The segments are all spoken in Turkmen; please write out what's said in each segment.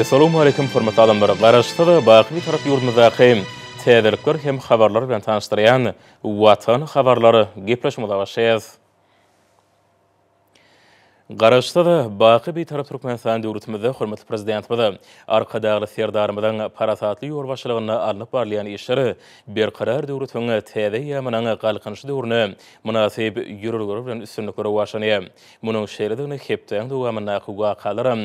Assalamu alaykum hormatly adamlar. Garaşda da baqy bir taraf ýurdumyzda hem täzelikler hem habarlar bilen tanıştyrýan Watan habarlary gepleşmede başlaýar. Garaşda da baqi bi tarap turkman saan dörutmada xurmatli prezident bada arqa daagli serdar madan parasatli yorbaşalagana alnip barliyan eşir bir qarar dörutmana tədəy ya manan qalqanışı dörunu münasib yürürgörü bilan üstünlük bora uaşanaya münun şeyrədini kheptayang dugu amanna qalqalara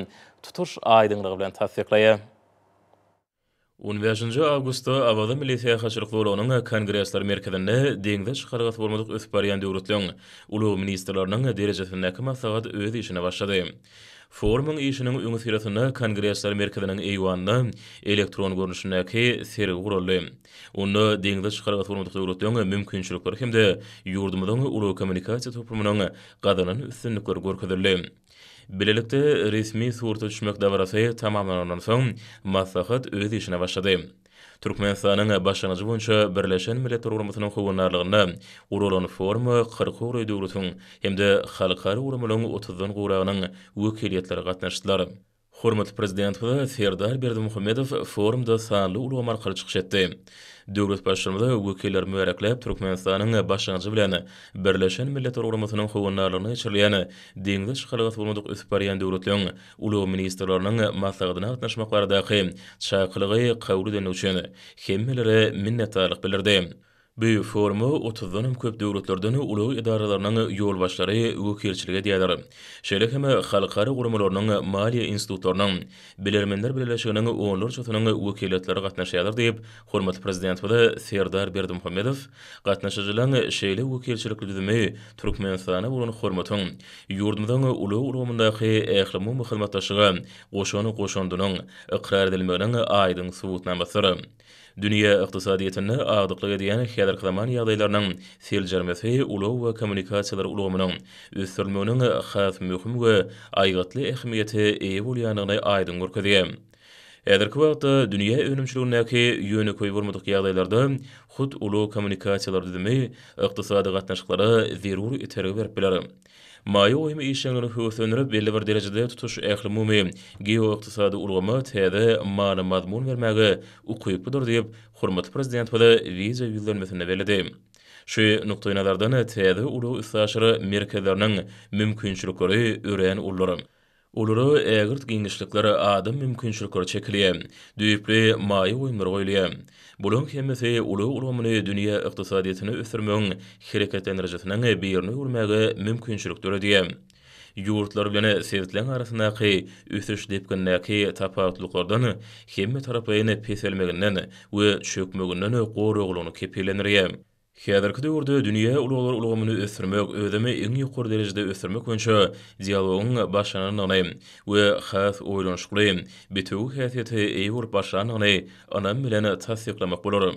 tutuş aydınlığı bilen tatsiqlaya. 15-nji avada Awada Milli Täýinçilik Gurunyň Kongreslar merkezinde deňde çykarylan bolmadyk ösbäriýän döwletleň uly ministrlarynyň derejesinde näme sagat öz işini başlady. Forumyň işiniň öňe sürýetinde Kongreslar merkezinin eýwanda elektron görnüşindäki seri gurulýan. Onu deňde çykarylan bolmadyk döwletleň mümkinçilikleri hem-de ýurdumyň uly kommunikasiýa toplumynyň gadanyny üstünlikleri Bilelikde resmi suurta düşmek davarası tamamlanan son, Masahat öz işine başladı. Türkmenistan'ın başlanıcı bunça Birleşen Millet Urulmasının kuvunlarlığına Urulun Forma 40 Uruy Dürütün hem de Halkar Urulmalın 30'un Uruğunun vekiliyetleri Serdar Berdi Muhammedov forumda sanlı ulu amal etdi. Döwlet başçylygynda wekiller möhürlekläp Türkmenistanyň başlanyjy bilen Birleşen Milletler Ulumatynyň howanlarlygyny içirleýän deňize çykylgat bolmadyk ösüp barýan döwletleriň uly ministrlarynyň maslahatyna gatnaşmaklary dahy çaýkylygy kabul üçin hemmeleri minnetdarlyk bildirdi. Büyü formu 30-dan hem köp devletlerden ulu idaralarının yol başları ukelçilige diyalar. hem xalqari qurumalarının maliýe institutlarynyň bilirmenler bilirleşiginin oğunlar çatının ukelçilatları gatnaşýarlar diýip hormatly Prezident vada Serdar Berdi Muhammedov, qatnaşajilan şeyli ukelçilik lüdümü Türkmen sana vurun xormatun, yurdumdan ulu ulu ulu ulu ulu ulu ulu ulu ulu Dünya iqtisadiyyatını ağdıqlı ediyen xeyadar qadaman yağdaylarının sil jarmesi ulu ve kommunikasiyalar ulu minin üstürmünün xas mühüm ve aygatlı ehmiyeti eyv ulyanığına aydın gürkediyem. Ederki vaqtda dünya önümçülüğündeki yönü koyu vurmadık yağdaylarda xud ulu kommunikasiyalar düzümü iqtisadi qatnaşıqları zirur itergi verip Maýa oýmy işiňiň höwesenirip belli bir derejede tutuş ähli mümi, geýo ykdysady urgama täze maňa mazmun bermäge ukyp diýip, hormatly prezident we wiza ýyllar mesele beledi. Şu nukdaýnalardan täze uly ýaşary merkezleriniň mümkinçilikleri ören ullary Uluru egirt giyinişlikleri adam mümkünçlükleri çekiliye, düyüplü mayi uyumları goyliye. Bulun kemisi ulu ulamini dünya iqtisadiyyatini üfürmün, hirikat enerjisinin birini ulmagi mümkünçlük dörü diye. Yurtlar bilene sevitlen arasana ki, üfürş dipkin naki tapatluklardan, kemisi tarapayini peselmeginnini, ve çökmeginnini, Häzirki döwürde dünýä ulular ulgamyny ösürmek, özümi iň ýokary derejede ösürmek диалогын dialogyň başlanyny we häf oýlan şukly, bitüw häsiýeti ýewür başlanyny anam bilen tasdiklamak bolar.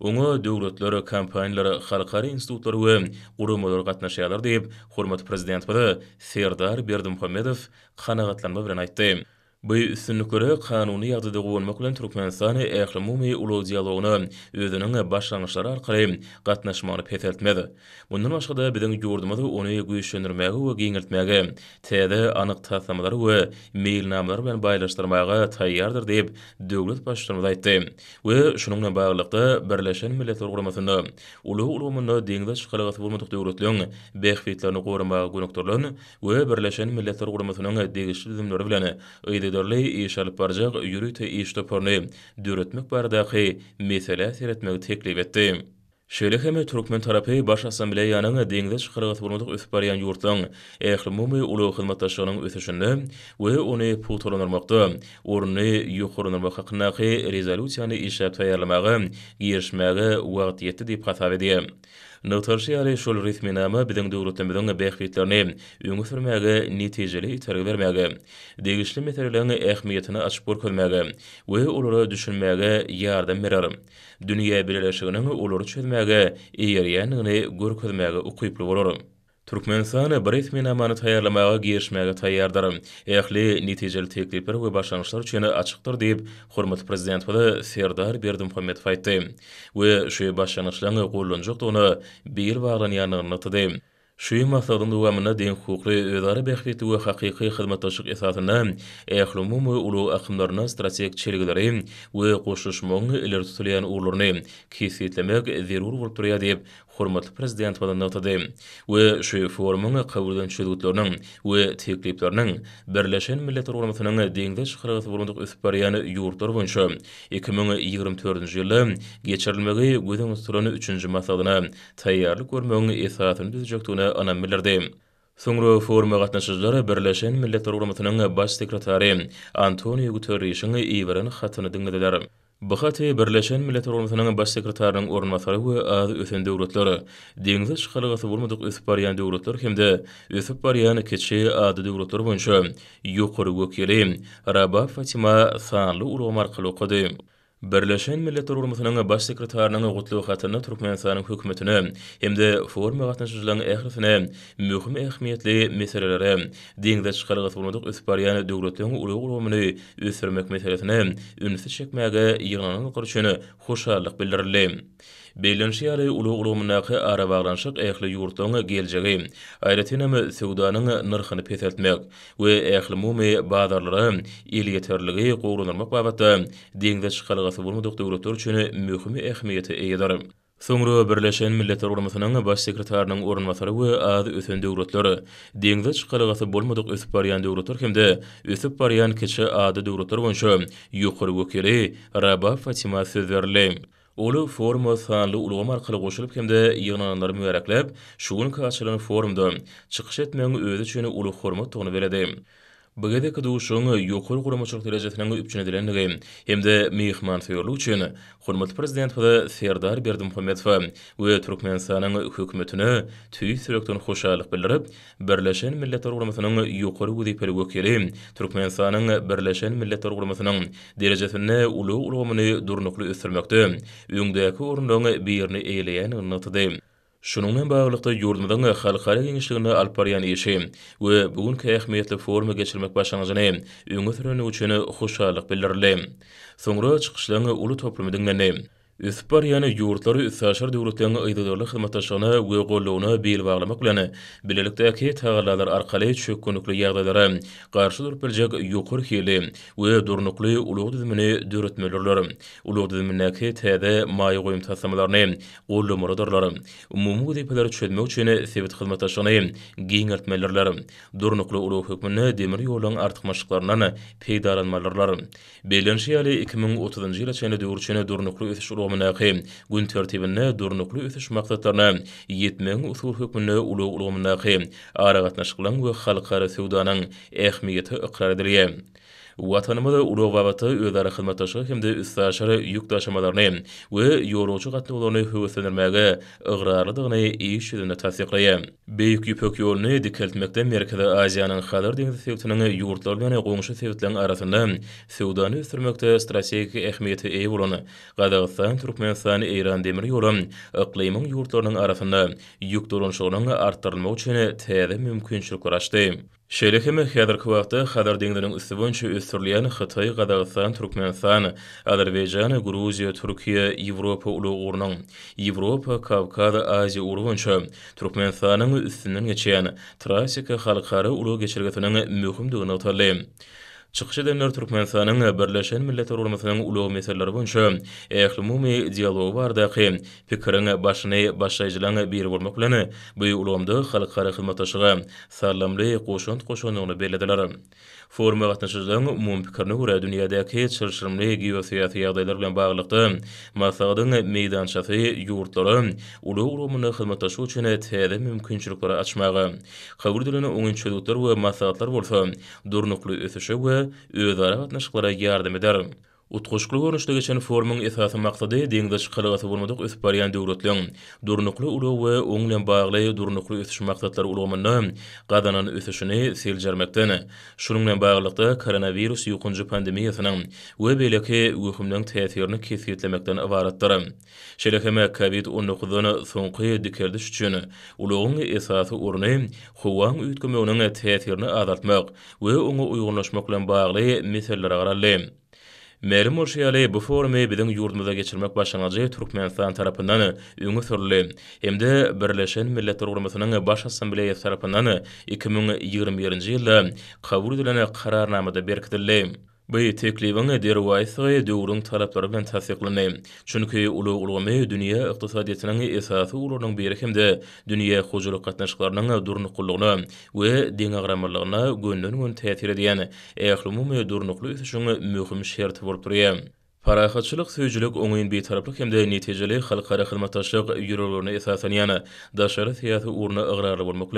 Oňa döwletler, kompaniýalar, halkary institutlar we gurumlar gatnaşýarlar diýip hormat prezident bolan Serdar Berdimuhammedow kanagatlanma bilen aýtdy. Bu üstünlük görä kanuny ýagdady gowulmak bilen Türkmenistan ählimi ulug dialogyny özüniň başlanyşlary arkaly gatnaşmagyny petertmedi. Bundan başga da biziň ýurdumyzy ony güýçlendirmäge we giňiltmäge, täze anyk taýsamalary we meýilnamalary bilen baýlaşdyrmaga taýýardyr diýip döwlet başçylygyny aýtdy. We şunyň bilen baglykda Birleşen Milletler Guramasyny ulug ulumyny deňize çykylygy bolmadyk döwletleriň behfitlerini gorumaga gönükdirilen we Birleşen Milletler Guramasynyň degişli zimmeleri bilen ýöredirli iş alyp barjak ýürüte iş töpörni döretmek barada hi mesela seretmek etdi. Şöle hem Türkmen tarapy baş assambleýanyň deňiz şaharyna tapyrmadyk üst barýan ýurtlaryň ähli ulu uly hyzmatdaşlarynyň ve we ony puwtolanmakda ornä ýokary normal hakyna hi rezolýusiýany işläp yetti giýişmäge wagt ýetdi Nautarşi ari shul ritmi nama bidang duru tamidang bekhitlarne yungu firmaga nitijeli tarik vermaga. Digishli metrilang eekhmiyatana atspor kolmaga. Wehi ulura düşünmaga yardam merar. Dünya bililashigunang ulura chudmaga iyeriyan gani gurkudmaga uqiplu volorum. Turkmenistan'a barit min amanı tayarlamağa giyirşmaga tayyardar. Ehli niticeli teklifler ve başlanışlar üçünü açıqtır deyip, Xormat Prezident Serdar Berdim Fahmet Faiti. Ve şu başlanışlarını qorlunca qorlunca bir qorlunca qorlunca qorlunca Şu masadın duwamyna den hukukly özara bekleti we hakyky hyzmatdaşlyk esasyna ählumy we ulu akymlaryna strategik çelgileri we goşuşmagyň iler tutulýan urlaryny kesitlemek zerur bolup durýar diýip hormatly prezident bolan notady. We şu forumyň kabulden çyldyklarynyň we tekliplerini Birleşen Milletler Urlamasynyň deňde çykyrgysy bolmadyk ösüp barýany ýurtlar boýunça 2024-nji ýyly geçirilmegi gödüň usulyny 3-nji masadyna taýýarlyk görmegi esasyny düzjekdigini anam bilirdi. Sonra forma qatnaşıcıları Birleşen Milletler Urumatının baş sekretari Antonio Guterres'in iyiverin xatını dinlediler. Bu xatı Birleşen Milletler Urumatının baş sekretarının oranmaları ve az ötün devletler. Dengiz şıxalıqası bulmadık ötüp bariyan devletler hem de ötüp bariyan keçi adı devletler boyunca yukarı Rabah Fatima Sanlı Urumar Kılıqıdı. Birleşen Milletler Urmutunun baş sekretarının ğutlu xatını Turkmenistanın hükümetini hem de forma qatnaşıcılığın ählifine möhüm ähmiýetli meselelere diňde çykarylan gatnaşyklaryň üstüpäriýany döwletiniň uruguly urumyny ösdürmek meselesine ünsi çekmäge ýygnanyň gurşyny hoşarlyk bildirilýär. Beýlenşi ýaly uly ulumynaky ara baglanşyk ähli ýurtuny geljegi, aýratynymy söwdanyň nyrhyny pesetmek we ähli mumy bazarlary ýyl ýeterligi gowrunmak babaty diňde çykalgysy bolmadyk döwletler üçin möhüm ähmiýeti eýdir. Soňra Birleşen Milletler Guramasynyň baş sekretarynyň ornatary we az ösen döwletleri deňize çykalgysy bolmadyk ösüp barýan döwletler hemde ösüp barýan kiçi ady döwletler bolşy ýokary wekili Rabah Fatima sözlerli. Olu forumu sanlı uluğum arqalı qoşulub kəmdə yığınanlar müərəkləb, şuqun qaçılan forumda çıxış etməngi özü çünə ulu xorumu tonu verədi. Bagada kadu shun yukhul gurema chuk tira jatina ngu ipchina dila prezident fada Serdar Berdi Muhammed fa Uwe Turkmen tüy ngu hukumetuna tuyi thiroktun khushalik bilirib Berlashan milletar gurema thun ngu yukhul wudi berlashan ulu durnuklu Şunungnen bağlılıkta yurdundan xalqara genişliğini alıp baryan işi we bugün ki əhmiyyətli forumu geçirmək başlanacağını ümid üçin hoşallyk edirəm. Soňra edirəm. uly edirəm. Ispar yana yurtlary ýaşar döwletlerini aýdylary hyzmat taşana we gollowna bel baglamak bilen bilelikde ki taýdanlar arkaly çökkünlikli ýagdaýlara garşy durup biljek ýokur heli we durnukly ulug düzmini döretmeler. Ulug düzmini ki täze maýy goýum taýdanlaryny gollamalar. Umumy gidepler çödmek üçin sebit hyzmat taşana giňertmeler. Durnukly ulug hökmüne demir ýolun artyk maşyklaryndan peýdalanmalar. Belenşiýali 2030-njy ýyla çene döwürçene durnukly ýetişiş hukumunaqi gün durnuklu ötüş maqsatlarına 7000 usul hukumuna ulu ara gatnaşqılan we halqara sewdanyň ähmiýeti ikrar Watanyma da Urova wata öýdara hyzmat taşy hem de ýük taşymalaryny we ýoruwçy gatnaşyk ulany höwesendirmäge ygrarlydygyny iýiş üçin täsirleýär. Beýik ýüpek ýolny dikeltmekde Merkezi Aziýanyň Xadyr diýen sewtiniň ýurtlar bilen goňşy sewtlaryň arasynda sewdany ösdürmekde strategik ähmiýeti eýip urany. Gadagystan, Türkmenistan, Eýran demir ýoly iklimiň ýurtlarynyň arasyny ýük dolanşygyny artdyrmak üçin täze mümkinçilik Şeýle hem Header kwarty Hazar deňeriniň üstünji ösürliýän Xitai gadasyndan Türkmenistan, Azerbeýjan, Gruziýa, Türkiýe, Ýewropa ulug ornun, Ýewropa, Kawkaz, Aziýa ulwunça Türkmenstanň üstünden geçýän Trasika kähalgary ulag geçirişine möhüm doguna täsirleýär. Çıkış edenler Türkmenistan'ın e, Birleşen Milletler Ulamasının uluğu meseleleri bunca e, eklimumi diyaloğu var da ki pikirin başını başlayıcılan bir vurmak bilen bu uluğumda halkara hizmet aşığı sarlamlı koşun koşunluğunu belediler. Forma gatnaşyjlaryň umumy pikirini görä dünýädä käýt çalşyrmaly geosiýasi ýagdaýlar bilen bagly. Maýsagdyň meýdan şahsy ýurtlary uly urumyny hyzmatlaşy üçin täze mümkinçilikleri açmagy, kabul edilen öňünçüdükler we maýsagatlar bolsa, durnuklu ösüşe we öwrelere gatnaşyklara ýardam edär. Utgoşkly görnüşde geçen formun esasy maksady deňdeş kılgaty bolmadyk ösüp barýan döwletleň durnukly uly we oňlan bagly durnukly ösüş maksatlary ulgamyny gadanan ösüşini seljermekden. Şunyň bilen baglykda koronavirus ýokunjy pandemiýasynyň we beýleki ýokumdan täsirini kesgitlemekden ibaratdyr. Şeýlehme COVID-19 soňky dikerdi üçin ulugyň esasy urny howaň ýetgemeginiň täsirini azaltmak we oňa uygunlaşmak bilen bagly meselelere Merim Urşiyali bu formi bidin yurdumuza geçirmek başlanacı Turkmenistan tarafından ünü hemde Hem de Birleşen Milletler Urmasının baş asambleyi tarafından 2021. yılda kabul edilene kararnamada berkidirli. Bu teklifin der vaysa dürün taraplary bilen täsirlemeli. Çünki uly ulgamy dünýä ykdysadiýetiniň esasy ulardan biri hem dünýä hojulyk gatnaşyklarynyň durny we deň agramalygyny gönlüni täsir edýän ähli mümmi durnuklu üçin möhüm şert bolup durýar. Paraxatçılıq süýjülük öňüň bir tarapy hem-de netijeli halkara hyzmat täşkil ýörelerini esasen ýa-da daşary tiýatry urny ygrary bolmak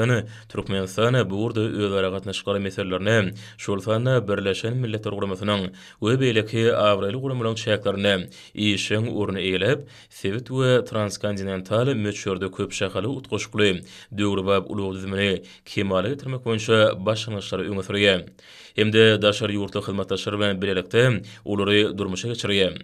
bu urdu öwrelere gatnaşýan meselelerini, şol sanda Birleşen Milletler Guramasynyň we beýleki Awrel Guramalaryň şäklerini ýeşiň urny eýlep, Sewit we Transkontinental möçürde köp şäkli utgaş gülýär. Döwür we ulug düzmeni kemal etmek üçin başlanyşlary öňe sürýär. Hem-de daşary ýurtda hyzmat täşkil ulary durmuşa geçirýär. ýetirýär.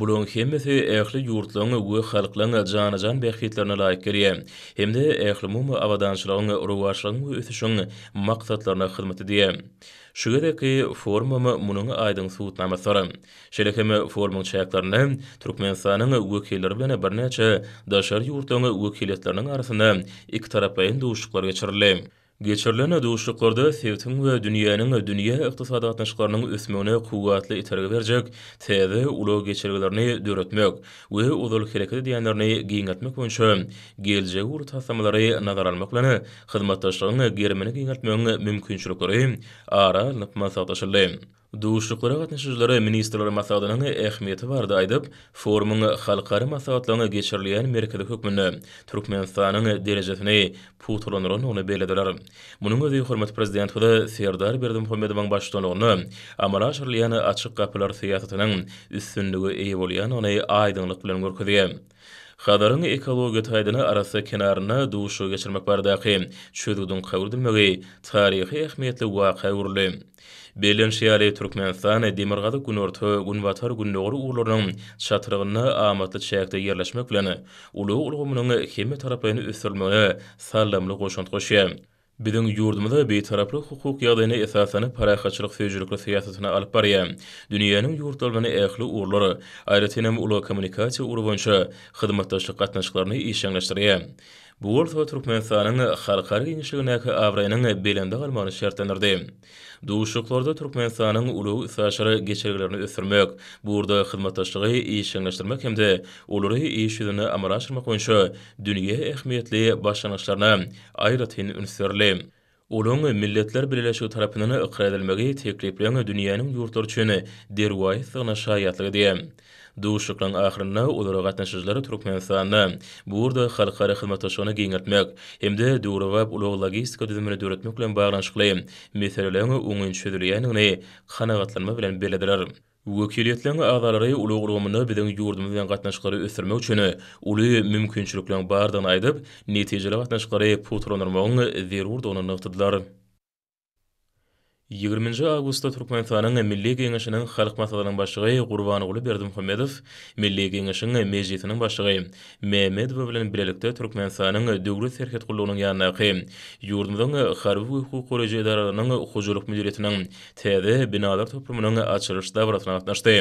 Bulun hemmesi ähli ýurtlaryň we halklaryň janajan beýkitlerine laýyk gelýär. Hemde ähli mumy awadançylygyň we urugwaşygyň ösüşiň maksatlaryna hyzmat edýär. Şügedeki formamy munyň aýdyň suwutnama soran. Şelekemi formuň çäklerini Türkmenistanyň wekilleri bilen birnäçe daşary ýurtlaryň wekilletleriniň arasyna iki tarapyň duşuklary geçirilýär. Geçerlene duşluklarda sevtin ve dünyanın dünya iqtisada atnaşlarının ösmüne kuvvetli itirgi vercek, tezi ulu geçerlilerini dörütmek ve uzul kereketi diyenlerini giyin etmek önce, gelce uru tasamaları nazar almaklani, hizmattaşlarını germini giyin etmeni mümkünçülükleri ara lıpman sağtaşılli. Duşluklara qatnaşıcılara ministerlara masadanın ehmiyeti vardı aydıp, formunu xalqarı masadanın geçirliyen merkezi hükmünü, Türkmen sahanın derecesini putolunurun onu belediler. Bunun özü hürmet prezidenti de Serdar Berdi Muhammed Van amala aşırlayan açıq kapılar siyasetinin üstünlüğü eivoliyan onu aydınlık bilen gorkuziyy. Xadarın ekologi taydana arasa kenarına duşu geçirmek bardaqi, çözüldün qavurdilmögi, tarihi ehmiyyətli vaqa urli. Belin şiali Türkmenistan, Demirgadı gün orta, gün vatar gün noğru uğurlarının çatırıgını amatlı çayakta yerleşmək ulu ulu ulu ulu ulu Bidin yurdmada bi tarapli xukuk yadini isasani paraxacilik seyucilikli siyasatini alip bariya. Duniyanın yurtdolbini ehli urlori, aylatini mula komunikati urbanshi, xidmattaxli katnashklarini Bu orta Türkmenistan'ın xalqarı genişliğindeki avrayının belinde kalmanı şartlanırdı. Duşuklarda Türkmenistan'ın ulu ısaşarı geçirgilerini ösürmek, burada hizmetaşlığı iyişenleştirmek hem de uluru iyişüdünü amaraşırmak oyuncu dünya ehmiyetli başlanışlarına ayrıtın ünsürlü. Olun milletler birleşik tarafından ıqra edilmeli teklifleyen dünyanın yurtlar için dervai sığınaşa yatlıgı Ду şükran ahyrynä ulugatna şerejleri Türkmenistan'na. Buwurdä halkara xidmatçyşana giňetmek, emde Döwlet ulug logistika düzümünü döretmek bilen baglanyşykly meseleleri öňe çydyrýanyňy, kanagatlanma bilen bellediler. Wekilçiligi agdalary ulug rowmyny bilen jogap bermeň gatnaşykary ösdürmek üçin uly mümkinçilikler bardan aýdyp, netije bilen gatnaşykary zerur torumon zerurdygyny 20-nji awgusta Türkmenistanyň Milli Geňeşiniň halk maslahatynyň başlygy Gurban Uly Berdimhamedow Milli Geňeşiniň mejlisiniň başlygy Mehmet bilen birlikde Türkmenistanyň döwlet serhet gullugynyň ýanyndaky ýurdunyň harby hukuk goraýy edaralarynyň hujuruk müdiretiniň täze binalar toplumynyň açylyş dabratyna gatnaşdy.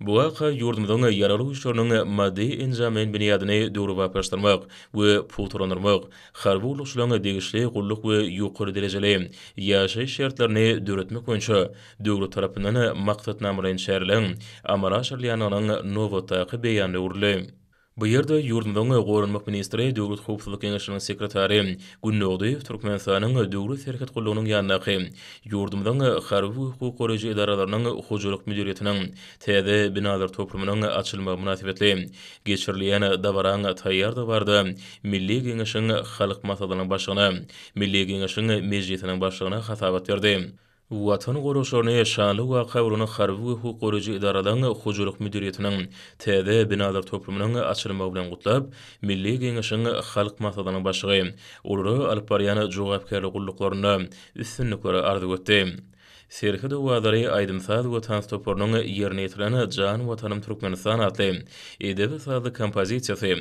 Bu aqa yurdumdun yaralu uçlarının maddi enzamen biniyadini duruva pastanmaq ve puturanırmaq, xarbu uluqçulan degisli qulluq ve yukur dereceli, yaşay şertlarini duretmik önce, duru tarapinan maqtad namrayn şerlin, amara şerlianan novotaqi beyanri urli. Bu ýerde ýurdun öňe gorunmak ministri döwlet howpsuzlyk ýaşanyşynyň sekretary Gunnoğdy Türkmenistanyň döwlet serhat gollanyşynyň ýanyndaky ýurdumdan hyzmat hukuk goraýjy edaralarynyň howjuruk müdiriýetiniň TD binalar toplumynyň açylmagy munasibetli geçirilýän dawaran taýýar da bardy. Milli Giňeşiň halk masalalarynyň başlygyny, Milli Giňeşiň mejlisiniň başlygyny hasabat berdi. Watanyň guruş şöhleli wagtynda, "Gawruna xärwü" hukuklary idaradan "Hujuruk" müdiriyetiniň täze binader topumynyň açylmagy bilen gutlap, Milli Geňeşiniň halk maslahatynyň başy, ularyň alparýan jogapkärli gulluklaryny üstünlik bilen arza Serhi de wadary aýdym saz we transtoporlaryň ýerine jan watanym Türkmenistan atly edebi sazly kompozisiýasy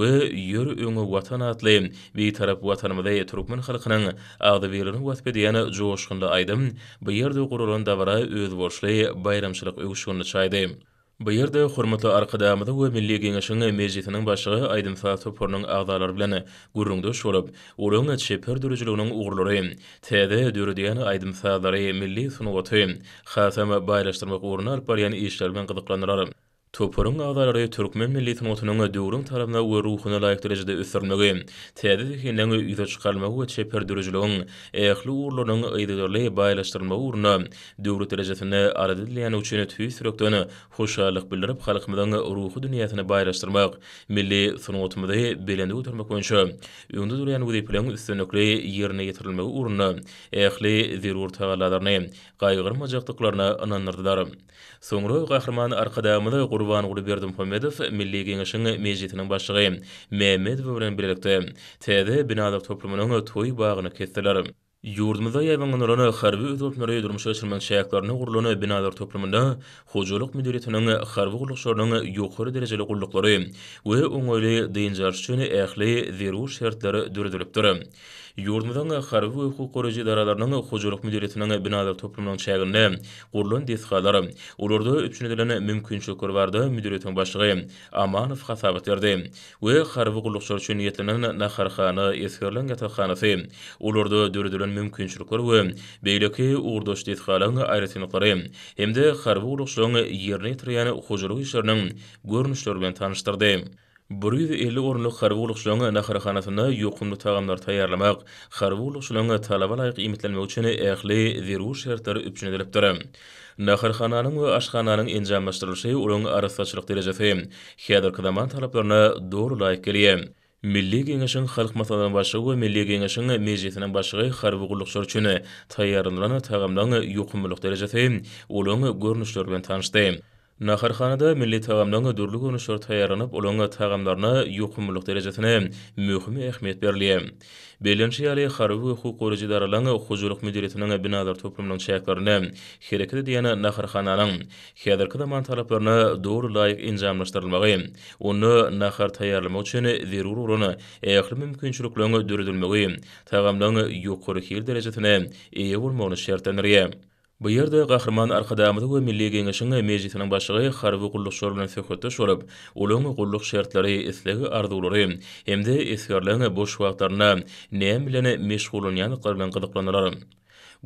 we ýür öňe watan atly we tarap watanymda Türkmen halkynyň agdybyryny watpedýany joşgunly aýdym bu ýerde gururan davara öz boşly bayramçylyk öwüşgünli çaýdy. Bu yerde hormatly arkadaşlarymyzy we milli geňeşiň mejlisiniň başlygy Aýdym Satopornyň agdalary bilen gurrunda şolup, ulyň etşe perdürüjiliginiň ugurlary, TD döredigen Aýdym Satary milli sunuwaty, hasam baýlaşdyrmak ugurlar barýan işler bilen gyzyklanýarlar. Topurun gazalary Türkmen milli tutunyň döwrüň tarapyna we ruhuna laýyk derejede ösürmegi, täze hökümetiň ýüze çykarmagy we çeper döwrüjligiň ähli urulunyň öýdürlä baýlaşdyrma urunyna döwrüň derejesine aradylýan üçin tüýsürekdeni hoşallyk bildirip halkymyň ruhy dünýäsine baýlaşdyrmak, milli sunuwtymyzy belendirmek üçin ýöne durýan we plan üstünlikli ýerine ýetirilmegi urunyna ähli zerur taýlalaryny gaýgyrmajaklyklaryna anandyrdylar. Soňra gahrmanyň arkada Gurban Uly Pomedov, Milli Geňeşiň mejlisiniň başlygy Mehmedow bilen birlikde TD binada toplumynyň toý bagyny Kestiler. Yurdumuzda yaýbanyň rolyny harby ödürtmeleri durmuş geçirmek şeýaklaryny gurulany binalar toplumynda hojuluk müdiretiniň harby gurulşlarynyň ýokary derejeli gullukları we öňeli deýinjer üçin ähli zerur şertleri dürdürüp durýar. Yurdundan Xarifu Uyku Koreji Daralarının Xocuruk Müdiriyetinin binalar toplumunun çayagını kurulun dizxalar. Ulurdu üçün edilen mümkünçülkür vardı müdiriyetin başlığı Amanov xasabat verdi. Ve Xarifu Kulluqçor üçün yetlenen Naxar Xana Eskirlen Gatak Xanası Ulurdu dördülen mümkünçülkür ve beylaki Urdoş dizxalın ayretinikları hem de Xarifu Kulluqçorun yerine yetiriyan Xocuruk işlerinin görünüşlerle tanıştırdı. 150 orunlu xarvuluk şulanga naxara xanasana yuqumlu taqamlar tayarlamaq, xarvuluk şulanga talaba layiq imitlenme uçene eqli ziru şerhtar üpçün edilibdir. Naxara xananın ve aşxananın encammaştırılışı uluğun arasaçılıq derecesi. Xeadar kadaman talablarına doğru layiq geliyye. Milli Gengishin Xalq Masalanan Başıgı ve Milli Gengishin Mejiyesinan Başıgı Xarvı Gulluqşar Çünü Tayyarınlana Tağamdan Yukumuluk Derecesi Olağın Gornuşlar Tanıştı. Naharxanada milli tagamdan durluk onuşur tayaranıp olonga tagamlarına yukumuluk derecesine mühkümi ehmiyet berliye. Belenşi ali xarubu xu qoruji daralan xujuluk müdiretinin binadar toplumdan çayaklarına xerekide diyana Naharxanadan xedarkıda mantalaplarına doğru layik incamlaştarılmağı onu Nahar tayarlama uçini zirur uruna eyaqli mümkünçülüklü dürü dürü dürü dürü Bu yerde gahrman arkadamyzy we milli geňeşiň mejlisiniň başlygy Harwy Gullyk şöhreti bilen söhbetde şolup, ulumy gullyk şertleri islegi arzulary hem-de eskerlenge boş wagtlaryna näme bilen meşgulunýan gyrmyň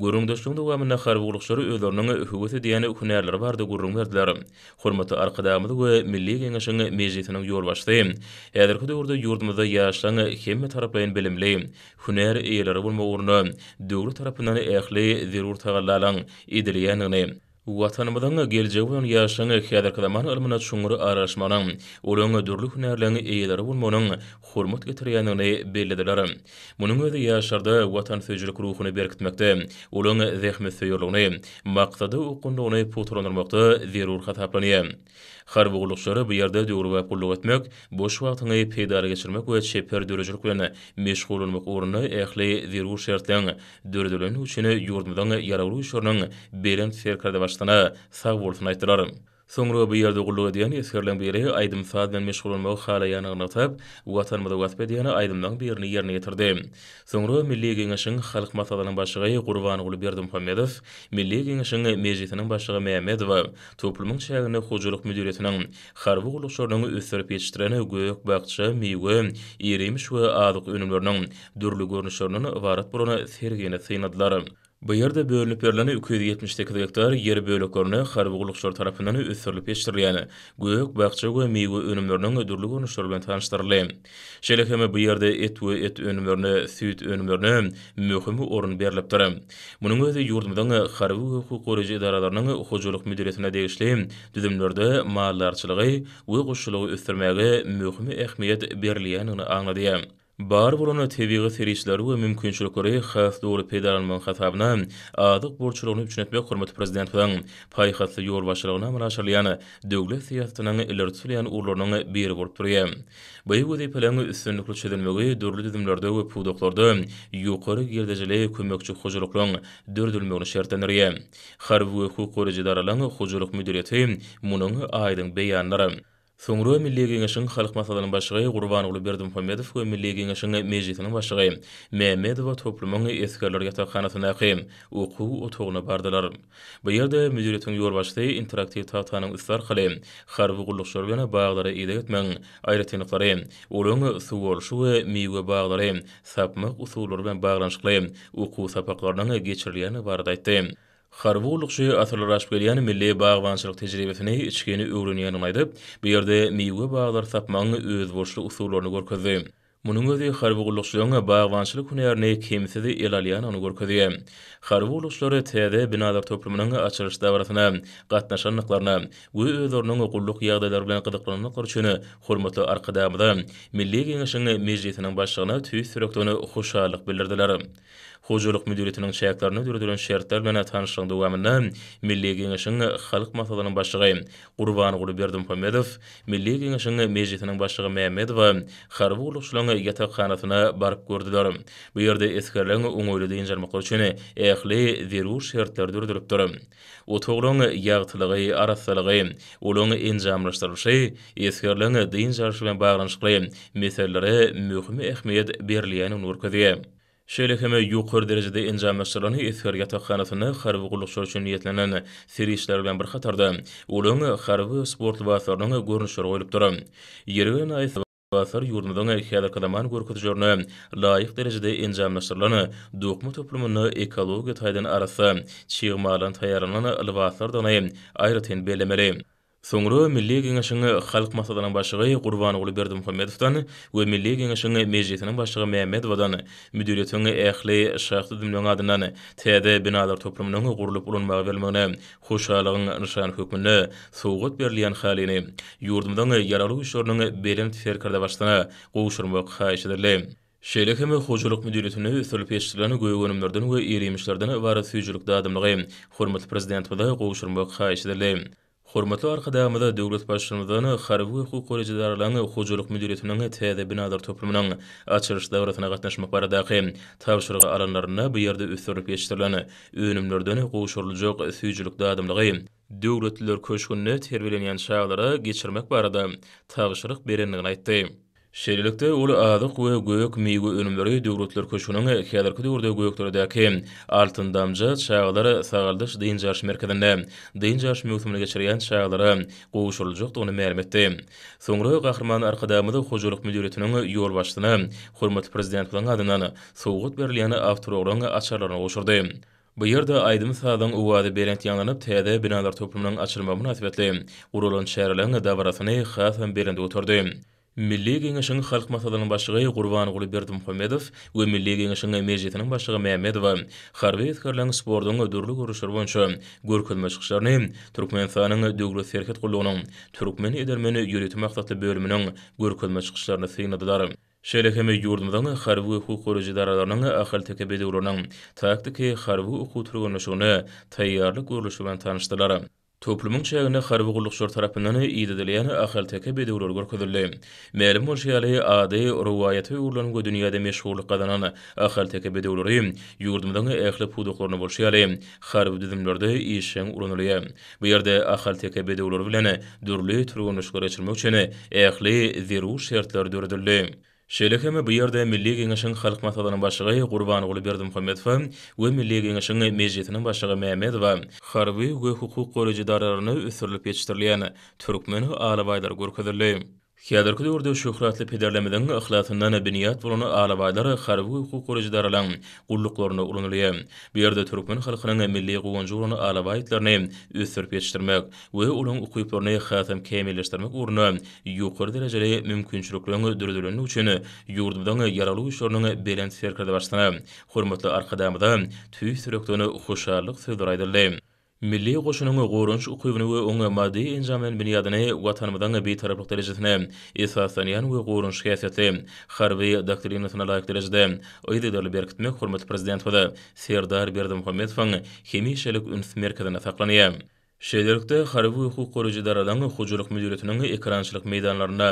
Gürrungdaşlung da uamina xar vuglukshari ölornanga ühugusi diyana ükunarlar vardı gürrung verdilar. Xurmata arqadamada ua milli gengashanga mezitana uyor başta. Eadar kudu urda yurdmada yaaslanga kemme taraplayin belimli. Hunar eylara bulma urna, dugru tarapunana eakhli zirur tagallalang Vatanımızdan geljek bolan ýaşyň häzir kämän ölümine şuňury araşmanyň, ulanyň durluk hünärleriniň eýeleri bolmanyň hormat getirýändigini bellediler. Munyň özü ýaşarda watan söýjülik ruhuny berkitmekde, ulanyň zähmet söýjülügini, maksady ukundygyny potrondurmakda zerur hataplanýar. Xar buğuluqları bu yerdə dəyur və qulluq etmək, boş vaxtını peydarə geçirmək və çəpər dörücülük vəni meşğul olmaq oranı əxli dəyur şərtdən dördülün üçünə yordmadan yaraqlı işorunan belən tifər kərdə sağ Soňra bu ýerde gullugy diýen eserleň biri aýdym saat bilen meşgul bolmak hala ýanygyna tap, watan medewat bedeni aýdymdan birini ýerine ýetirdi. Soňra milli geňeşiň halk masalanyň başlygy Gurban Gulu Berdi Muhammedow, milli geňeşiň mejlisiniň başlygy Mehmedow, toplumyň şäherine hujuruk müdiretiniň harby gullug şorlugyny ösürip ýetirene göýük bagçy, miýwe, ýerimiş we aýdyk Bu yerde bölünüp berlene 270 hektar yer bölükörne Xarbuguluqçor tarapından ösürilip eşdirilýän. Güýük bagçy we meýwe önümlerini ödürlük ünüşler bilen tanıştyrylýar. Şeýlekeme bu yerde et we et önümlerini, süýt önümlerini möhüm ýerin berilip durýar. Munyň özi ýurdumyň Xarbugul hukuk goraj edaralaryny hojulyk müdiretine degişli düzümlerde maallarçylygy we goşulygy ösürmäge möhüm ähmiýet berilýänini Bar buruna tebiqi terişləri və mümkünçülü qorəyə xas doğru pedalanman xatabına adıq borçulu onu üçün etmək xormatı prezident vən payxatlı yor başarılığına mələşarlayana dövlə siyasetinən illər tüsüləyən uğurlarının bir borç turiyə. Bəyə və dəyə pələnə üstünlüklü çədilməqə dördlü dədimlərdə və pudoqlərdə yuqarı gerdəcələyə kümməkçü xoculuqlun dördülməqlü şərtənəriyə. Xarbı hukuk aydın Soňra Milli Geňeşiň halk masalanyň başlygy Gurban Uly Berdim Hamedow we Milli Geňeşiň mejlisiniň başlygy Mehmedow toplumyň eskerler ýatakhanasyna hakym ukuw otugyna bardylar. Bu ýerde müdiriýetiň ýol başlygy interaktiw tahtanyň ýsar hali, harby gullyk şorbyna baglary ýa-da etmeň aýry tenikleri, ulyň suwol şu we miýe baglary, sapmak usullary bilen baglanyşly ukuw sapaklarynyň geçirilýäni barada aýtdy. Harvulukçu asırlar aşıp gelýän milli bagwançylyk tejribesini içgeni öwrenýän aýdyp, bu ýerde miýwe baglar sapmagyň öz boşly usullaryny görkezdi. Munun özü Harvulukçuň bagwançylyk hunaryny kimsede elalýan onu görkezdi. Harvulukçulary täze binalar toplumynyň açylyş dowrasyna gatnaşanlyklaryna we özüňiň gullyk ýagdaýlar bilen gyzyklanyny görçüni hormatly arkadaşlarymyz milli geňeşiň mejlisiniň başlygyna tüýsürekdigini Hojuluk müdiriyetinin şeýatlaryny döredilen şertler bilen tanışyň dowamyny Milli Geňeşiň halk masalanyň başlygy Gurban Gulyberdim Pamedow, Milli Geňeşiň mejlisiniň başlygy Mehmedow Harwy Uluşlanyň ýetekhanasyna baryp gördiler. Bu ýerde eskerleň öňüli diýen jarmaklar üçin ähli zerur şertler döredilip durýar. Otoglaryň ýagtylygy, arasalygy, ulyň enjamlaşdyryşy, eskerleň diýen jarmaklar bilen baglanyşly meselelere möhüm ähmiýet berilýän ýa Şeýle hem ýokur derejede enjam ýaşaran ýetgerge taýdanyny harby guluşlar üçin ýetlenen ferişler bilen bir hatarda ulun harby sport we sporlaryň görnüşleri goýulyp durar. Ýerewen aýtlar ýurdundan ýa-da kadamany görkezýän jurnal laýyk derejede enjam ýaşaranyny dogma toplumyny ekologiýa taýdan arasy çygmalan taýarlanyny ilwatlardan ýa-da ayrytyn Sonra Milli Gengashin Xalq Masadanan Başıqı Qurban Oğlu Berdi Muhammedovdan ve Milli Gengashin Mejitinan Başıqı Mehmet Vadan müdüriyetin əhli şahtı dümlün adından TED binalar toplumunun qurulub olunmağı vermeğine xoşalığın nışan hükmünü soğut berliyan xalini yurdumdan yaralı uşorunun belin tiferkarda başlana qoğuşurma qayış edirli. Şeýlekem hojulyk müdiriýetini ösdürip ýetirilýän goýgunymlardan we ýerimişlerden ibaret Hormatly arkadaşlarymyza döwlet başçylygynyň Harbi hukuk gorajylaryny hujurlyk müdiriýetiniň täze binalar toplumynyň açylyş döwrüne gatnaşmak barada hem täwşirgi aranlaryna bu ýerde ösürilip ýetirilýäni önümlerden goşurulýan süýjilik dadymlygy döwletler köşgünde terbiýelenýän şahlara geçirmek barada täwşirgi berenligini Şeýlelikde ul adyk we göýek meýwe önümleri döwletler köşünüň häzirki döwürde göýekdäki altyn damjy çaýlary sagaldyş diýen jaş merkezinde diýen jaş möhümine geçirýän çaýlary gowşuljak ony ma'lum etdi. Soňra gahrman arkadaşymyň hojuruk müdiretiniň ýol başlygyny hormatly prezident bilen adynan sowgat berilýän awtorlaryň açarlaryny goşurdy. Bu yerde aydym sadan uwady berent yanlanyp täze binalar toplumynyň açylmagyna münasibetli. Urulan şäherlerini davrasyny hasan berende oturdy. Milli Gengishin Xalq Masadalın başlığı Qurban Quli Berdi Muhammedov və Milli Gengishin Mejitinin başlığı Məhmedova Xarvi etkərlən spordun dördü qoruşur bonşu Gür külməşıqşarını Türkmen fəanın dögrü sərkət qullu Türkmen edərməni yürütü məqtətli bölümünün Gür külməşıqşarını sinadılar Şelekemi yurdumdan xarvi uqo qoruji daralarının Axal Toplumun çeýine Harbiýgullyk şor tarapyndan ýetdirilýän ähli täke bedewler görkezildi. Meýil mürşiýaly ady rowayaty urulan go dünýäde meşhurlyk gazanan ähli täke bedewler hem ýurdumda ähli pudoklaryny bolşýaly, harb düzümlerde işiň urunulýa. Bu ýerde ähli täke bedewler bilen dürli turgunçlyklar geçirmek üçin ähli zerur şertler döredildi. Şelekeme bu yerde Milli Gengeşin Xalq Matadının başıgı Qurban Uğulu Berdi Muhammed Fahim ve Milli Gengeşin Mecidinin başıgı Mehmet ve Xarvi ve Hukuk Qorucu Dararını ösürlüp yetiştirilen Türkmeni Alabaylar Gürküdürlüyüm. Kiyadarki dörde şöhratli pederlemedin ıhlatından biniyat bulunu alabaylara xarabu yuqo koreci daralan gulluklarını Bu ýerde Türkmen halkynyň milli guvancı olanı alabaylarını üstürp yetiştirmek ve ulan uqoyplarını xatam keymelleştirmek uğruna yukarı dereceli mümkünçülüklerini dördürlülünün üçin yurdubdan yaralı uçlarının belantifir kredi başlanı. Hormatly arkadamda tüy sürüklü sürüklü sürüklü Milli goşunyň gorunç ukyýyny we oňa maddi enjamen binýadyny watanymyzdan bir tarapy derejesine esaslanýan we gorunç häsiýeti harbi doktrinasyna laýyk derejede öýde derli berkitmek hormat prezidentiň we Serdar Berdimuhammedowyň himişelik ünsmerkezine taqlanýar. Şeýlerde Harbi Uýku Goraýy Daralaryň Hujurlyk Müdiretiniň ekrançylyk meýdanlaryna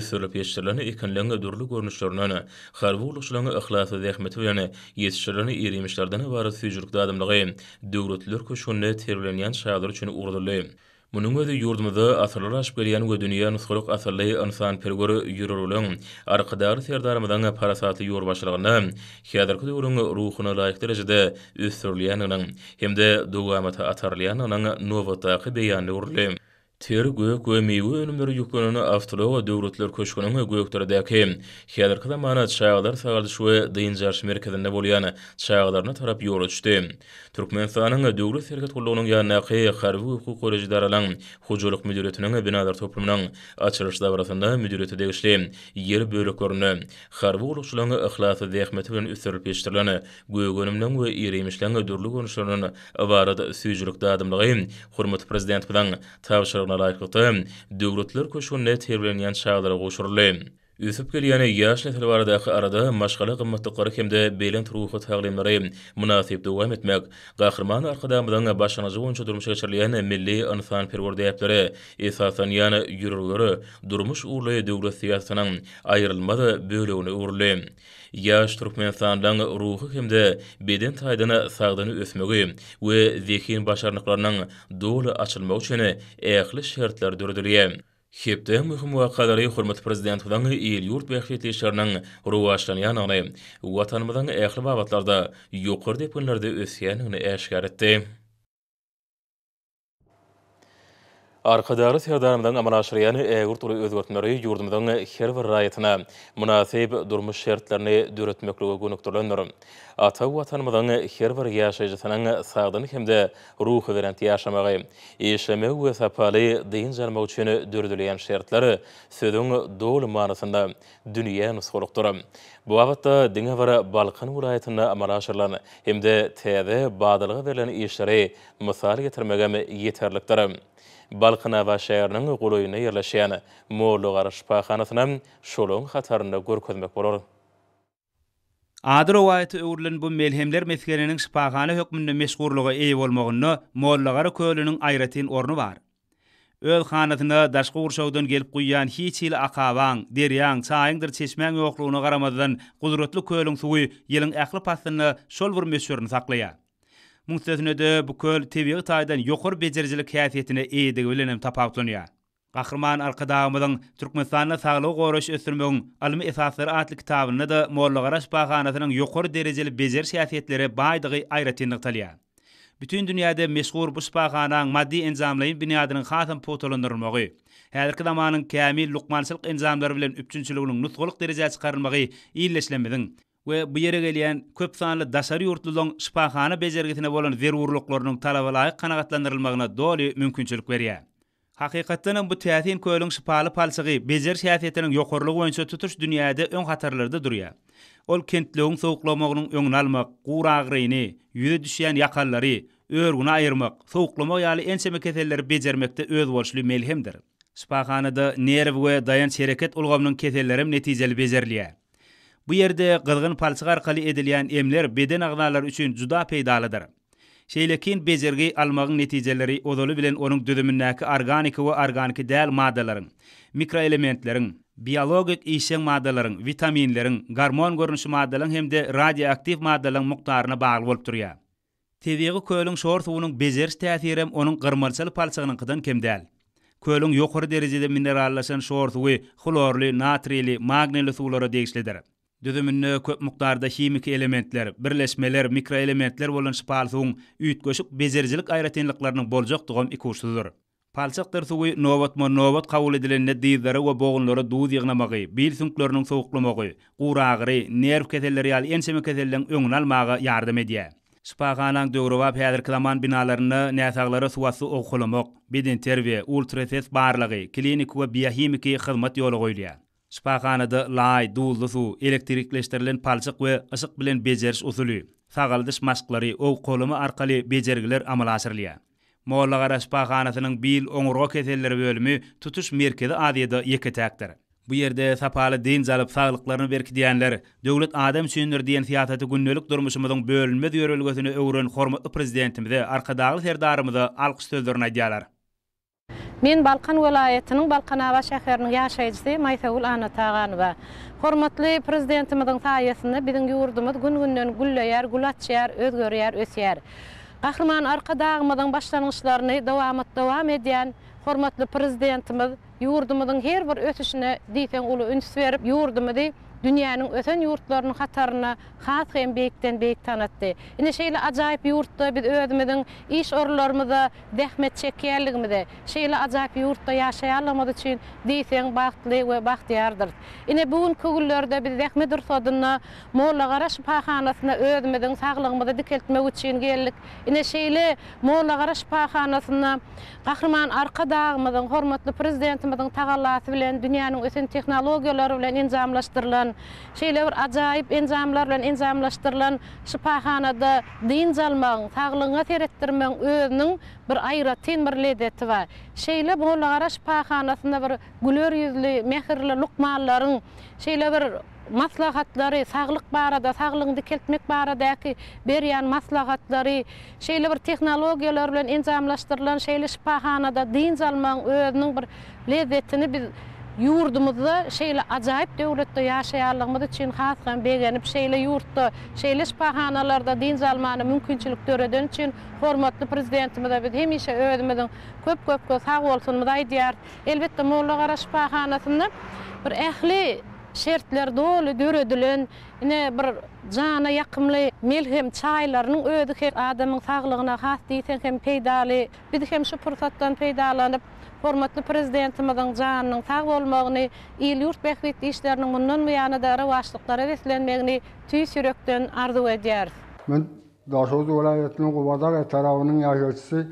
ösürlip ýetirilen ekenlenge durly görnüşlerini, Harbi Uýukçylaryň ihlasy zähmeti bilen ýetirilen ýerimişlerden ibaret süýjürlik adamlygy döwletler köşünde terlenýän şaýlar üçin urdulýar. Munu ngu edu yurdmada atarlar aşp gariyan gwa dunia nuskuluk atarlay Arqadar serdar madan parasaat häzirki xeadarkud ruhuna laýyk derejede derecede hem-de Hemde dogamata atarliyan nowa anan Ter gök gö mewi önümleri yükönünü avtologa dövrütler köşkünün göktörü däki. Hiyadırkı da mana çağlar we dyn jarş merkezinde bolýan çağlaryny tarap ýol açdy. Türkmenistanyň döwri serhat gollugynyň ýanyna qy harby hukuk gorejidara lan hujurlyk müdiretiniň binalar toplumynyň açylyş dawrasynda müdirete degişli ýer bölüklerini harby gorejidaryň ihlasy zähmeti bilen üstürip geçirilýäni göýgönümden we ýerimişlänge dürlük gönüşlerini awarada süýjürlik dadymlygy hormat prezident bilen täwşirip alaikotim, dugrutlar kushun net hirbilinyan shagadara gusurlim. Ýüsüp gelýän ýaşly telewarda daky arada maşgala gymmatly gara kimde belen ruhy taglimleri munasyp dowam etmek, gahrman arkada bilen başgana jowunç durmuşa geçirilýän milli insan perwerdeýetleri, esasan ýany ýürürleri, durmuş urlaýy döwlet siýasatynyň aýrylmady bölegini urly. Ýaş türkmen insanlaryň ruhy kimde beden taýdyna sagdyny ösmegi we zehin başarnyklaryň dowly açylmagy üçin ähli şertler Hepde mühim wakalary hormat prezident Hudang Eýil ýurt bäxtli şäherniň ähli babatlarda ýokur günlerde ösýänini äşgar etdi. Arkadaşlar sevdalarımdan ama aşırıyanı eğer türlü özgürtmeleri yurdumdan her bir rayetine münasip durmuş şartlarını dürütmekle uygun Ata vatanımdan her bir yaşayıcısının sağdını hem de ruhu veren yaşamağı, işleme ve sapalı deyin zanma uçunu dürdüleyen şartları sözün doğulu manasında dünyaya nusuruktur. Bu avatta dine var Balkan vatanımdan ama aşırılan hem de tezde badalığı verilen işleri misal getirmeğe yeterliktir. Balqınava şəhərinin qoluyuna yerləşən Molo qarış paxanasına şulun xətarında görkəzmək bolur. Adrowa et urlun bu melhemler mefkerenin şpaqanı hökmünnə məşğurluğu ey olmağını Molo qarı kölünün ayrətin ornu var. Öl xanatına daşqı urşovdan gelip quyan hiç il aqavan, deryan, çayındır çeşmən yoxluğuna qaramadan qudurotlu kölün suyu yelin əxli pastını şol vür mesurunu saqlayan. Mungsetine de bu köl tebiyy taydan yoqur bejerjilik kayfiyetine eýdi bilenem tapawtunya. Gahrman arkadağımyň Türkmenistanyň saglyk goraş ösürmegiň almy esasları atly kitabyny da Molla Garaş Bahanatynyň derejeli bejer şahsiýetleri baýdygy aýratynyň talýa. Bütün dünýäde meşhur bu spahanaň maddi enjamly binadynyň hatam potolundurmagy, häzirki zamanyň kämil luqmançylyk enjamlary bilen üpçünçiliginiň nutgulyk derejesi çykarmagy iňleşlemedin. we bu yere gelýän köp sanly daşary ýurtlulyň şifahana bezergetine bolan zerurlyklarynyň talaby laýyk kanagatlandyrylmagyna doly mümkinçilik berýär. Hakykatyny bu täsin köýlüň şifaly palsygy bezer şäfetiniň ýokarlygy boýunça tutuş dünýäde öň hatarlarda durýar. Ol kentliň sowuklamagynyň öň almak, gura agryny, ýüze düşýän ýakallary, örgüni aýyrmak, sowuklamak ýaly ensemi keselleri bezermekde öz bolşly melhemdir. Şifahanada nerw we daýan şereket ulgamynyň keselleri netijeli bezerilýär. Bu yerde gılgın palçı arkalı edilen emler beden agnalar üçün juda peydalıdır. Şeylekin bezergi almağın neticeleri odolu bilen onun düdümünnäki organik we organik däl maddalaryň, mikroelementleriň, biologik işeň maddaların, vitaminleriň, garmon görnüş maddaların hem de radioaktiv maddalaryň mukdaryna bagly olup durýar. Tewegi köýlüň şort we onuň bezerş täsirem onuň gyrmarsal palçygynyň gydan kemdäl. Köýlüň ýokary derejede minerallaşan şort we xlorly, natriýli, magnezli suwlara düzümünde köp mukdarda himik elementler, birleşmeler, mikroelementler bolan şpalsuň üýtgeşik bezerjilik aýratenliklerini boljak dogam ikurşudyr. Palçaqdır suwy nowatma nowat kabul edilende diýdere we boğunlara duz ýygnamagy, bil sünklerini sowuklamagy, guragry, nerv keselleri ýaly ensemi keselleriň öňüne almagy ýardam edýär. Şpahanan döwrewa pädir klaman binalaryny näsaglary suwasy okulmak, beden terwe, ultrases barlygy, klinik we biohimiki hyzmat ýoly goýulýar. Şpaxanada lay, duldu su, elektrikleştirilen palçıq ve ışıq bilen bejeriş usuly. Sağaldış maskları ov qolumu arqali bejergiler amala asırlıya. Molla qara bil oň roketelleri bölümü tutuş merkezi adiyada ýeke Bu yerde sapaly din zalyp sağlıklarını berki diýenler, adam süýnür diyen fiýataty günnelik durmuşymyzyň bölünmez ýörelgesini öwren hormatly prezidentimiz arkadaşlar ferdarymyzy alqyş sözlerini aýdylar. Мен Балкан vilayatynyň Балканава şäheriniň ýaşaýjysy Майсаул Ана we hormatly prezidentimiziň taýýasynda biziň ýurdumyz gün-günden gullaýar, gulatçyar, özgörýär, ösýär. Gahrman arka dağmadan başlanışlarını devam et devam edýän hormatly prezidentimiz ýurdumyzyň her bir ösüşine diýen uly üns berip ýurdumyzy dünyanın ötən yurtlarının xatarına xat qeyn beykdən beyk tanıttı. İndi şeyli acayip yurtda biz ödmədən iş orlarımıza dəhmət çəkiyərlik mədə, şeyli acayip yurtda yaşayalamadı üçün deyitən baxtlı və baxt yardır. İndi bugün kugullördə biz dəhmət ırtadına, Moğla Qaraş Pahanasına ödmədən sağlığımıza dikəltmək üçün gəllik. İndi şeyli Moğla Qaraş Pahanasına qaqırman arqa dağımızın, hormatlı prezidentimizin tağallatı bilən, dünyanın ötən texnologiyaları bilən incamlaşdırılan, şeýle bir ajaýyp enzamlar bilen enzamlaşdyrylan şifahanada din zalmagyň taglygyna seretdirmek özüniň bir aýra tin bir ledeti we şeýle bu gara şifahanasynda bir gülör ýüzli mehirli luqmanlaryň şeýle bir maslahatlary, saglyk barada, saglygyny keltmek baradaky berýän maslahatlary, şeýle bir tehnologiýalar bilen enzamlaşdyrylan şeýle şifahanada din zalmagyň özüniň bir lezzetini biz Yurdumuzda şeýle ajaýyp döwletde ýaşaýarlygymyzy çyn hatgan beýlenip şeýle ýurtda şeýle spahanalarda din zalmany mümkinçilik töreden çyn hormatly prezidentimiz de biz hemişe öwredimiň köp-köp köp sag bolsun diýär. Elbetde Molla Garaşpahanasynyň bir ähli şertler dolu görüdülün ne bir jana yakımlı melhem çaylarının ödük her adamın sağlığına hat diyen hem peýdaly, bir hem şu fırsatdan peýdalanyp hormatly prezidentimizin janının sag bolmagyny il yurt bäxwet işlerini mundan bu ýany da rawaşlyklar edilmegini tüý sürekden ardy edýär. Men Gaşgöz welaýatynyň gowadag etarawynyň ýaşaýçysy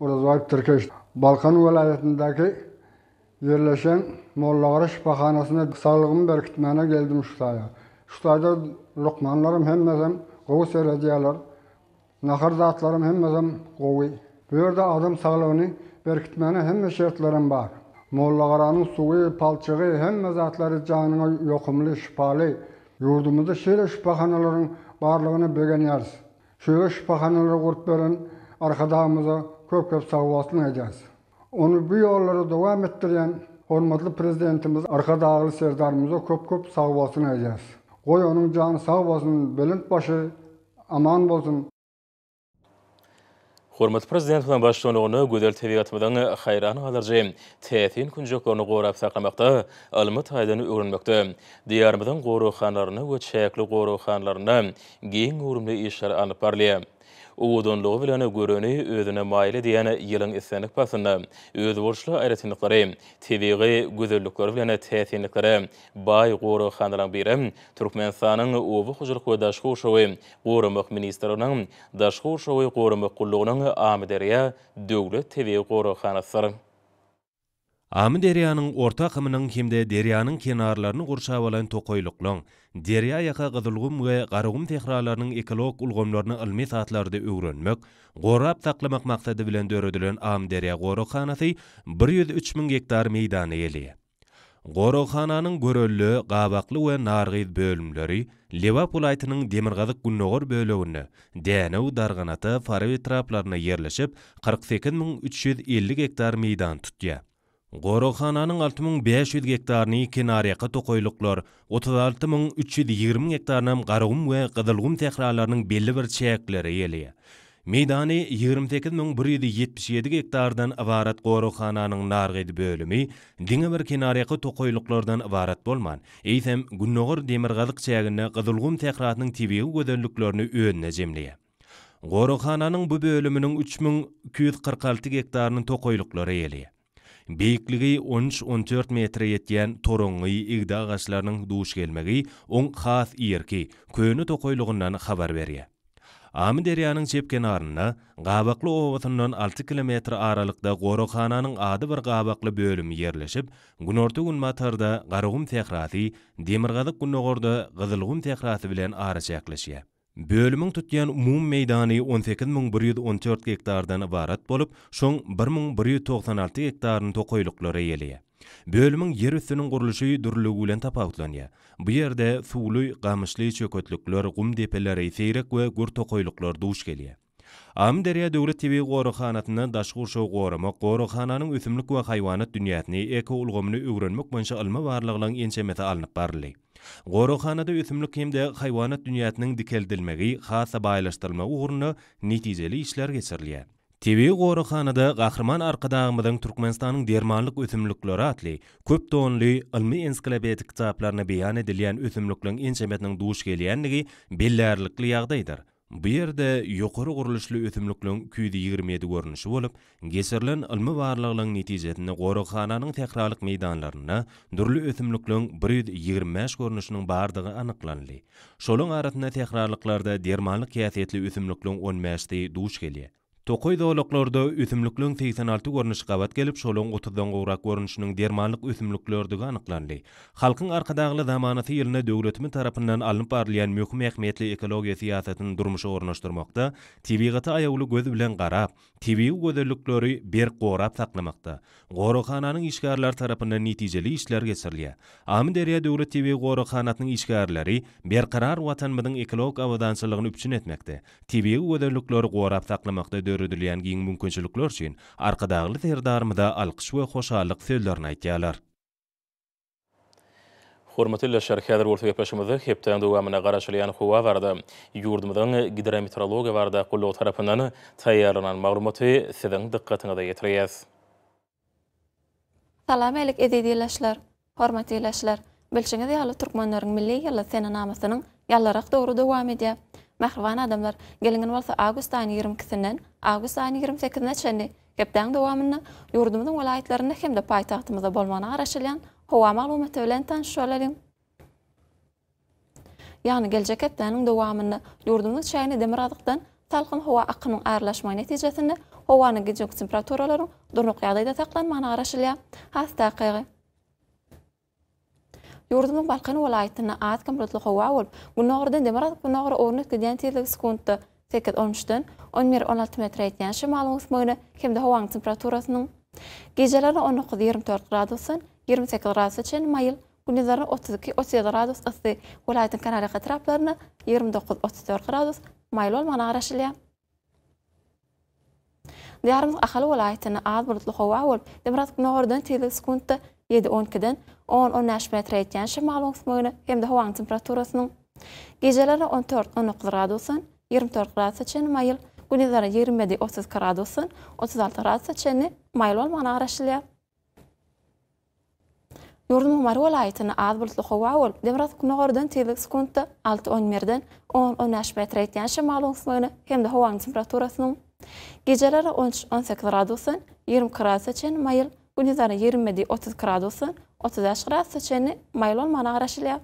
Urazbaýew Türkeş Balkan welaýatyndaky Yerleşen Mollaları şifaxanasında sağlığımı bərkitməyinə gəldim Şuşaya. Şuşada loqmanlarım həmməzəm qovu söylədiyələr. Naxır zatlarım həmməzəm qovu. Bu yerdə adam sağlığını bərkitməyinə həmmə şərtlərim var. Mollaqaranın suyu, palçığı, həmmə zatları canına yoxumlu, şifalı. Yurdumuzda şöyle şifaxanaların varlığını bögənəriz. Şöyle şifaxanaları qurub verin, arxadağımıza köp-köp sağ olsun edəriz. Onu bu yolları davam etdirən hormatly prezidentimiz arka Dağlı serdarımıza köp-köp sağ bolsun aýdyrys. Goý onuň jany sağ bolsun, bilinç başy aman bolsun. Hormat prezident bilen başlanýan gödel täbiýatymyň haýran galerji täsin günjekorny gorap saqlamakda ilmi taýdany öwrenmekde. Diýarmadan gorohanlaryna we çäkli gorohanlaryna giň gurumly işler alyp barlyar. Uwudonluğu bilen görüni özüne maile diýen ýylyň isenip basyna öz wurşly aýratyny garaýym. Tewigi güzellikler bilen täsinli garaýym. Baý gowru handalan birem türkmen sanyň uwu hujur goýdaş howşowy gowru möhk ministrlarynyň daşgowşowy gowru gullugynyň amaderiýa döwlet tewigi gowru handalan Амы дерияның орта қымының кемде дерияның кенарларын құршап алан тоқойлықлың. Дерия яқа ғызылғым ве ғарығым техраларының эколог ұлғымларыны ылми саатларды үйренмек, ғорап тақламақ мақсады білен дөрөділен Ам дерия ғоры қанасы 103 гектар мейданы елі. Горохананың göröllü, gabaqlı we narğyz bölümleri Liverpool aýtynyň demirgazyk günnogor bölügini, Dänöw darganata Farawe traplaryna ýerleşip 48350 гектар мейдан tutýar. Горохананың 6500 гектарны екен ареқы тұқойлықлар, 36320 гектарнам қарғым өе қыдылғым тәқраларының белі бір чәкілері елі. Мейданы 28177 гектардан аварат Горохананың нарғиді бөлімі, діңі бір кен ареқы тұқойлықлардан ұварат болман, әйтім Гүнноғыр демірғалық чәгінні қыдылғым тәқратының тивегі көдөліклеріні өйініне земле. Горохананың бұ бөлімінің 3246 гектарының елі. Beýikligi 13-14 metre ýetýän torunly igda agaçlarynyň duş gelmegi oň has ýerki köýnü toýlugyndan habar berýär. Ami deriýanyň çepkenarynda gabaqly owatyndan 6 kilometr aralykda gorohananyň ady bir gabaqly bölümi ýerleşip, günortu gün matarda garagum tehrati, demirgadyk günnogorda gyzylgum tehrati bilen araça ýaklaşýar. Bölümün tutýan umum meydani 18114 hektardan ibaret bolup, şoň 1196 hektarın tokoýluklary ýeliýär. Bölümün yer üstünün guruluşu dürlügü bilen Bu ýerde suwly, gamyşly çökötlükler, gum depelleri, seýrek we gur toqoyluklar duş gelýär. Am derya döwlet TV gorxanatyna daşgur şow gorama gorxananyň ösümlik we haýwanat dünýäsini eko ulgamyny öwrenmek bolan şalma warlygynyň ençemeti alınıp barly. Goroxanada ösümlük hemde hayvanat dünýäsiniň dikeldilmegi, hasa baýlaşdyrylma ugruny netijeli işler geçirilýär. TV Goroxanada gahrman arkadaşymyň Türkmenistanyň dermanlyk ösümlükleri atly köp donly ilmi ensiklopedik kitaplaryna beýan edilýän ösümlükleriň ençemetiniň duş gelýändigi bellärlikli ýagdaýdyr. Bu yerde yukarı gurulishli ötümlüklün küydü 27 görünüşü olup, gesirlen ilmi varlığının neticetini qoru xananın tekrarlık durli dürlü 125 görünüşünün bardığı anıqlanli. Şolun aratına tekrarlıklarda dermanlık kiyafetli ötümlüklün 15-di duş geliyye. Tokoy dolaklarda ütümlüklün 86 görünüş qabat gelip şolun 30-dan qorak görünüşünün dermanlık ütümlüklördü anıqlanlı. Xalqın arqadağlı zamanatı yılına dövlətimi tarafından alınıp barlayan mühüm ekmiyetli ekologiya siyasetinin durmuşu ornaşdırmaqda, tibiqatı ayaulu göz bilen qarap, tibiqi gözellikleri bir qorab saqlamaqda. Qorokhananın işgarlar tarafından niticeli işler geçirliya. Amin derya dövlət TV qorokhanatının işgarlari berqarar vatanmadın ekolog avadansalığını üpçün etmekte. Tibiqi gözellikleri qorab saqlamaqda döredilýän giň mümkinçilikler üçin arkadaşly derdarmyda alqış we hoşallyk söýlerini aýdýarlar. Hormatly ýaşar häzir bolsa gepleşmede hepden dowamyna garaşylýan howa barda ýurdumyň gidrometeorologiýa barda gollaw tarapyndan taýýarlanan maglumaty siziň diqqatiňizde ýetirýäs. Salam aleyk edýärler, hormatly ýaşlar. Bilşiňizi ýaly türkmenleriň milli ýaly senanamasynyň ýallaryk dowru dowam edýär. Mahrvan adamlar gelingin bolsa avgust ayny 22-sinden avgust 28-ine çenli gepden dowamyny ýurdumyň welaýatlaryna hem-de paýtagtymyza bolmagyny araşylan howa maglumaty bilen tanışýalaryň. Ýani geljek hepdeniň dowamyny ýurdumyň çäýini demiradykdan salkyn howa akynyň aralaşmagy netijesinde howanyň gejek temperaturalaryň durnuk ýagdaýda saklanmagyny araşylýar. Hasta Yurdumun Balkan vilayetini atkan bir otluq howa bolup, bu nogrdan demarat bu nagry örnek degen tilik skontu teket 13-den 11-16 metr etgen şimalymyz möne kimde howa temperaturasynyň gejeleri 19 24 gradus, 28 gradus üçin mayl, gündizleri 32-37 gradus ýa-da vilayetin kanal 29-34 gradus mayl bolman agraşylýa. Diyarmyz ahal vilayetini ad bulutly howa bolup, demarat bu nogrdan tilik sekundda 7-12-den 10-13 metre etken şimal oksimoyna hem de havan temperaturasının. Gecelere 14-19 gradusun, 24 gradus açeni mayıl, günizlere 27-30 gradusun, 36 gradus açeni mayıl olmanı araşilya. Yurdum umarı olayetini az bulutlu hova ol, demraz kuna gordun tiyizlik skuntta 6-10 merden 10-13 metre etken şimal oksimoyna hem de havan temperaturasının. Gecelere 13-18 gradusun, 20 gradus açeni mayıl, Gunizara 20 di 30 gradusy, 30 daş seçeni maylon mana garaşylyap.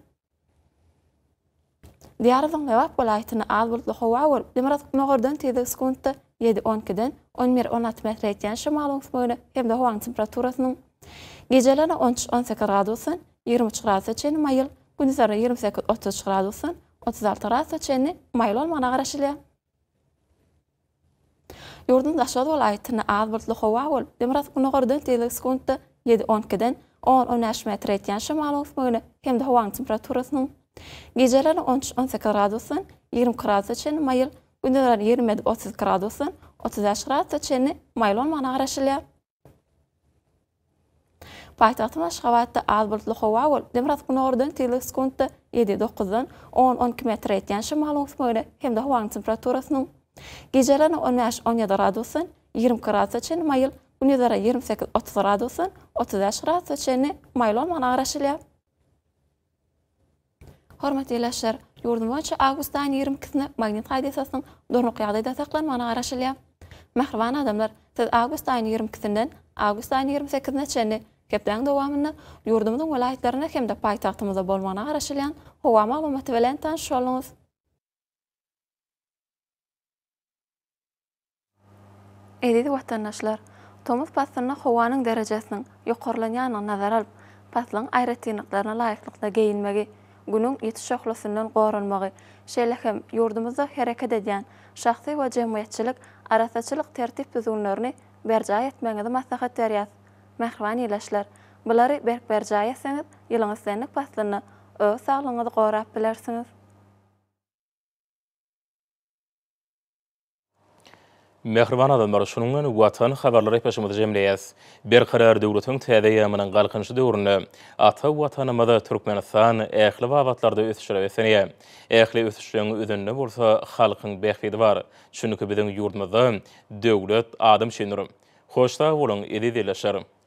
Diyarzyň lewap bolaýtyny al bolup howa wer. Demirat nogordan tezde sekundda 7-10 kiden 11-16 metr etjen şimalyň suwuny, hemde howa temperaturasynyň gejelerine 13 18 gradusy, 23 grad seçeni mayl, gunizara 28-30 gradusy, 36 grad seçeni maylon mana garaşylyap. Yurdun daşad ol aýtyny az bir lohaw bol. Demirat gunu gördün teleskopda 7-10 kiden 10-15 metre etýän şemal osmagyny hem de howa temperaturasynyň gejeleri 13-18 gradusyn, 20 gradusy çen maýyl, gündeler 20-30 gradusyn, 30 gradusy çen maýyl ol mana garaşylýa. Paýtagtym Aşgabatda az bir lohaw bol. Demirat gunu gördün teleskopda 7-9 10-12 metre etýän şemal osmagyny hem de howa temperaturasynyň Gecelerin 15-17 arad olsun, 20 karat için mayıl, 18-30 arad olsun, 30 arad Hormat eylaşlar, yurdun vancı 22-ni magnet qaydesasının dörnü qiyadı da taqlan manu adamlar, siz Ağustan 22-nin, Ağustan 28-nin çenli kəptan dowamyny yurdumuzun olayitlarına kəmda paytaqtımıza bolmanu araşılıyor. Hovama bu maglumaty tanış olunuz. E, Edi vatandaşlar, Tomas Pastrana howanyň derejesiniň ýokarlanýanyna nazar alyp, Pastrlyň aýratynyklaryna laýyklykda geýinmegi, gunyň ýetişeklisinden gorunmagy, şeýlekem ýurdumyzda hereket edýän şahsy we jemgyýetçilik arasaçylyk tertip düzünlerini berjaý etmegi de maslahat berýär. Mehrwan ýaşlar, bulary berk berjaý etseniz, ýylyňyzdanyk pastlyny saglygyňyzy Mehriban adamlar şunun men watan habarlary peşimde jemleýäs. Bir karar döwletiň täzeýä menen galkynçy döwrüni ata watan Türkmenistan ähli wawatlarda ösüşleri ösüni. Ähli ösüşleriň özünde bolsa halkyň bähidi bar. Şunuky biziň ýurdumyzda döwlet adam şeýnürim. Hoşda bolun, edi dilleşärim.